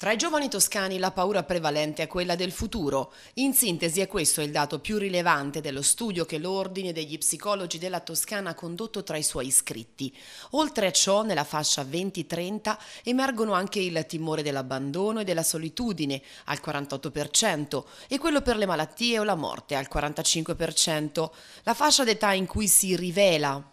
Tra i giovani toscani la paura prevalente è quella del futuro. In sintesi è questo il dato più rilevante dello studio che l'Ordine degli Psicologi della Toscana ha condotto tra i suoi iscritti. Oltre a ciò, nella fascia 20-30 emergono anche il timore dell'abbandono e della solitudine al 48% e quello per le malattie o la morte al 45%. La fascia d'età in cui si rivela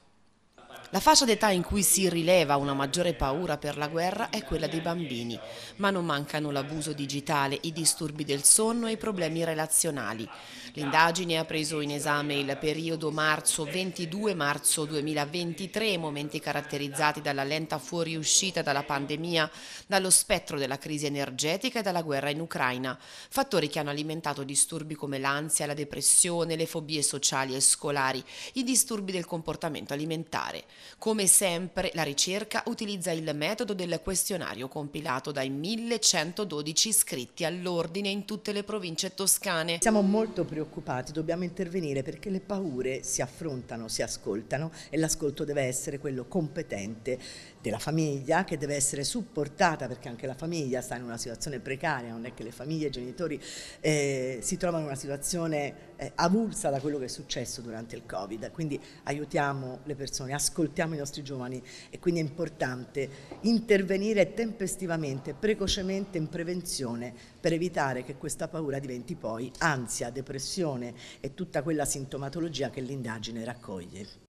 la fascia d'età in cui si rileva una maggiore paura per la guerra è quella dei bambini, ma non mancano l'abuso digitale, i disturbi del sonno e i problemi relazionali. L'indagine ha preso in esame il periodo marzo 22 marzo 2023, momenti caratterizzati dalla lenta fuoriuscita dalla pandemia, dallo spettro della crisi energetica e dalla guerra in Ucraina, fattori che hanno alimentato disturbi come l'ansia, la depressione, le fobie sociali e scolari, i disturbi del comportamento alimentare. Come sempre, la ricerca utilizza il metodo del questionario compilato dai 1112 iscritti all'ordine in tutte le province toscane. Siamo molto preoccupati, dobbiamo intervenire perché le paure si affrontano, si ascoltano e l'ascolto deve essere quello competente della famiglia che deve essere supportata perché anche la famiglia sta in una situazione precaria, non è che le famiglie e i genitori eh, si trovano in una situazione eh, avulsa da quello che è successo durante il Covid, quindi aiutiamo le persone, ascoltiamo i nostri giovani e quindi è importante intervenire tempestivamente, precocemente in prevenzione per evitare che questa paura diventi poi ansia, depressione e tutta quella sintomatologia che l'indagine raccoglie.